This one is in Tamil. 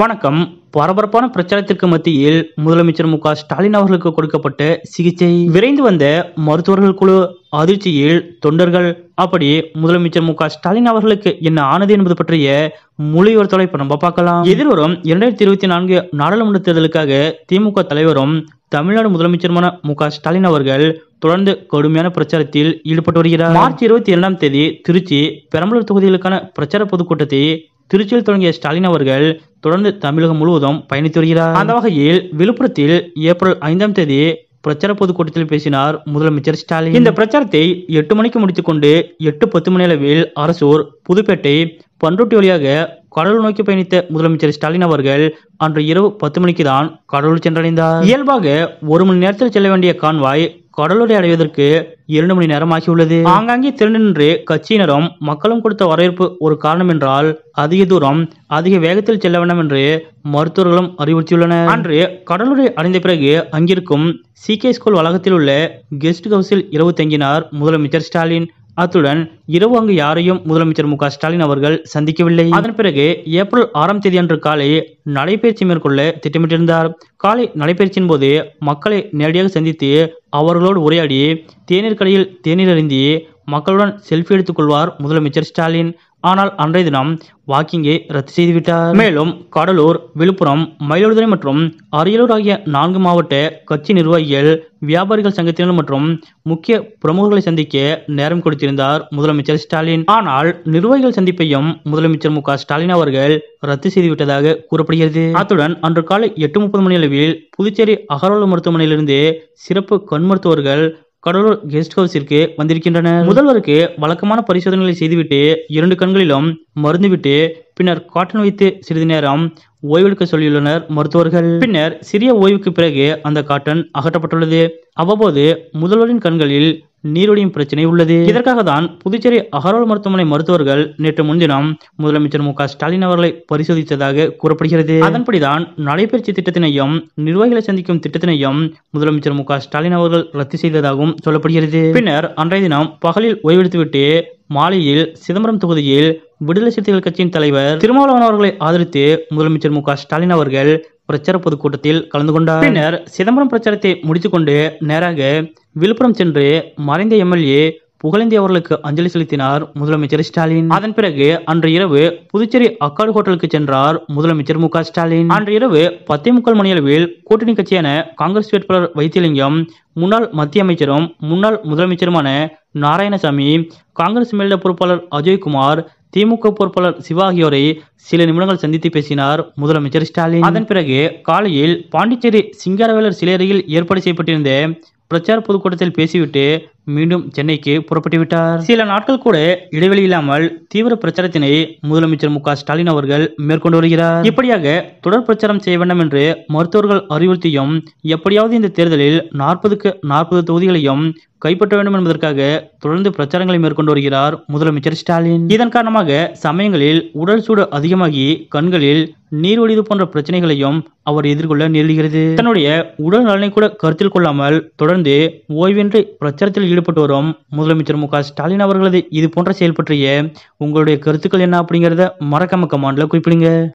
வணக்கம் பரபரப்பான பிரச்சாரத்திற்கு மத்தியில் முதலமைச்சர் மு ஸ்டாலின் அவர்களுக்கு கொடுக்கப்பட்ட சிகிச்சை விரைந்து வந்த மருத்துவர்கள் குழு அதிர்ச்சியில் தொண்டர்கள் அப்படி முதலமைச்சர் மு ஸ்டாலின் அவர்களுக்கு என்ன ஆனது என்பது பற்றிய மொழியோர் தொலைப்பு நம்ம பார்க்கலாம் எதிர்வரும் இரண்டாயிரத்தி இருபத்தி நான்கு நாடாளுமன்ற தேர்தலுக்காக திமுக தலைவரும் தமிழ்நாடு முதலமைச்சருமான மு ஸ்டாலின் அவர்கள் தொடர்ந்து கடுமையான பிரச்சாரத்தில் ஈடுபட்டு வருகிறார் மார்ச் இருபத்தி இரண்டாம் தேதி திருச்சி பெரம்பலூர் தொகுதிகளுக்கான பிரச்சார பொதுக்கூட்டத்தை திருச்சியில் தொடங்கிய ஸ்டாலின் அவர்கள் தொடர்ந்து தமிழகம் முழுவதும் பயணித்து வருகிறார் அந்த வகையில் விழுப்புரத்தில் ஏப்ரல் ஐந்தாம் தேதி பிரச்சார பொதுக்கூட்டத்தில் பேசினார் முதலமைச்சர் ஸ்டாலின் இந்த பிரச்சாரத்தை எட்டு மணிக்கு முடித்துக் கொண்டு எட்டு பத்து மணி அளவில் அரசூர் புதுப்பேட்டை பண்ருட்டி வழியாக கடலூர் நோக்கி பயணித்த முதலமைச்சர் ஸ்டாலின் அவர்கள் அன்று இரவு பத்து மணிக்கு தான் கடலூர் சென்றடைந்தார் இயல்பாக ஒரு மணி நேரத்தில் செல்ல வேண்டிய கான்வாய் கடலுரை அடைவதற்கு இரண்டு மணி நேரம் ஆகியுள்ளது ஆங்காங்கே திரண்டு நின்று கட்சியினரும் மக்களும் கொடுத்த வரவேற்பு ஒரு காரணம் என்றால் அதிக தூரம் அதிக வேகத்தில் செல்ல வேண்டும் என்று மருத்துவர்களும் அறிவுறுத்தியுள்ளனர் அன்று கடலுரை அடைந்த பிறகு அங்கிருக்கும் சி கே ஸ்கூல் வளாகத்தில் உள்ள கெஸ்ட் ஹவுஸில் இரவு தங்கினார் முதலமைச்சர் ஸ்டாலின் அத்துடன் இரவு அங்கு யாரையும் முதலமைச்சர் மு ஸ்டாலின் அவர்கள் சந்திக்கவில்லை அதன் பிறகு ஏப்ரல் ஆறாம் தேதி அன்று காலை நடைபயிற்சி மேற்கொள்ள திட்டமிட்டிருந்தார் காலை நடைபயிற்சியின் போது மக்களை நேரடியாக சந்தித்து அவர்களோடு உரையாடி தேநீர் கடையில் தேநீர் அருந்தி மக்களுடன் செல்ஃபி எடுத்துக்கொள்வார் முதலமைச்சர் ஸ்டாலின் ஆனால் அன்றைய தினம் வாக்கிங்கை ரத்து செய்துவிட்டார் மேலும் கடலூர் விழுப்புரம் மயிலாடுதுறை மற்றும் அரியலூர் ஆகிய நான்கு மாவட்ட கட்சி நிர்வாகிகள் வியாபாரிகள் சங்கத்தினர் மற்றும் முக்கிய பிரமுகர்களை சந்திக்க நேரம் கொடுத்திருந்தார் முதலமைச்சர் ஸ்டாலின் ஆனால் நிர்வாகிகள் சந்திப்பையும் முதலமைச்சர் மு ஸ்டாலின் அவர்கள் ரத்து செய்துவிட்டதாக கூறப்படுகிறது அத்துடன் அன்று காலை எட்டு முப்பது மணி அளவில் புதுச்சேரி அகரோல மருத்துவமனையிலிருந்து சிறப்பு கண் மருத்துவர்கள் கடலூர் கெஸ்ட் ஹவுஸிற்கு வந்திருக்கின்றனர் முதல்வருக்கு வழக்கமான பரிசோதனைகளை செய்துவிட்டு இரண்டு கண்களிலும் மருந்துவிட்டு பின்னர் காட்டன் வைத்து சிறிது நேரம் ஓய்வெடுக்க சொல்லியுள்ளனர் மருத்துவர்கள் பின்னர் சிறிய ஓய்வுக்கு பிறகு அந்த காட்டன் அகற்றப்பட்டுள்ளது அவ்வப்போது முதல்வரின் கண்களில் நீரொழியும் பிரச்சனை உள்ளது இதற்காக தான் புதுச்சேரி அகரோல் மருத்துவமனை மருத்துவர்கள் நேற்று முன்தினம் முதலமைச்சர் மு ஸ்டாலின் அவர்களை பரிசோதித்ததாக கூறப்படுகிறது அதன்படிதான் நடைபயிற்சி திட்டத்தினையும் நிர்வாகிகளை சந்திக்கும் திட்டத்தினையும் முதலமைச்சர் மு ஸ்டாலின் அவர்கள் ரத்து செய்ததாகவும் சொல்லப்படுகிறது பின்னர் அன்றைய தினம் பகலில் ஓய்வெடுத்துவிட்டு மாலையில் சிதம்பரம் தொகுதியில் விடுதலை சிறுத்தைகள் கட்சியின் தலைவர் திருமாவளவன் அவர்களை ஆதரித்து முதலமைச்சர் மு ஸ்டாலின் அவர்கள் பிரச்சார பொதுக்கூட்டத்தில் கலந்து கொண்டார் பின்னர் சிதம்பரம் பிரச்சாரத்தை முடித்துக்கொண்டு நேராக விழுப்புரம் சென்று மறைந்த எம்எல்ஏ அவர்களுக்கு அஞ்சலி செலுத்தினார் முதலமைச்சர் ஸ்டாலின் அதன் பிறகு அன்று இரவு புதுச்சேரி அக்காடு ஹோட்டலுக்கு சென்றார் முதலமைச்சர் மு ஸ்டாலின் அன்று இரவு பத்தே முக்கால் மணியளவில் கூட்டணி கட்சியான காங்கிரஸ் வேட்பாளர் வைத்தியலிங்கம் முன்னாள் மத்திய அமைச்சரும் முன்னாள் முதலமைச்சருமான நாராயணசாமி காங்கிரஸ் மேலிட பொறுப்பாளர் அஜய்குமார் திமுக பொறுப்பாளர் சிவா ஆகியோரை சில நிமிடங்கள் சந்தித்து பேசினார் முதலமைச்சர் ஸ்டாலின் அதன் பிறகு காலையில் பாண்டிச்சேரி சிங்காரவேலர் சிலை அருகில் ஏற்பாடு செய்யப்பட்டிருந்த பிரச்சார பொதுக்கூட்டத்தில் பேசிவிட்டு மீண்டும் சென்னைக்கு புறப்பட்டுவிட்டார் சில நாட்கள் கூட இடைவெளி இல்லாமல் தீவிர பிரச்சாரத்தினை முதலமைச்சர் மு ஸ்டாலின் அவர்கள் மேற்கொண்டு வருகிறார் இப்படியாக தொடர் பிரச்சாரம் செய்ய வேண்டும் என்று மருத்துவர்கள் அறிவுறுத்தியும் எப்படியாவது இந்த தேர்தலில் நாற்பதுக்கு நாற்பது தொகுதிகளையும் கைப்பற்ற வேண்டும் என்பதற்காக தொடர்ந்து பிரச்சாரங்களை மேற்கொண்டு வருகிறார் முதலமைச்சர் ஸ்டாலின் இதன் காரணமாக சமயங்களில் உடல் சூடு அதிகமாகி கண்களில் நீர் ஒழிவு போன்ற பிரச்சனைகளையும் அவர் எதிர்கொள்ள நேரிடுகிறது தன்னுடைய உடல் நலனை கூட கருத்தில் கொள்ளாமல் தொடர்ந்து ஓய்வின்றி பிரச்சாரத்தில் ஈடுபட்டு வரும் முதலமைச்சர் மு ஸ்டாலின் அவர்களது இது போன்ற செயல் பற்றிய உங்களுடைய கருத்துக்கள் என்ன அப்படிங்கிறத மறக்காம கமாண்ட்ல குறிப்பிடுங்க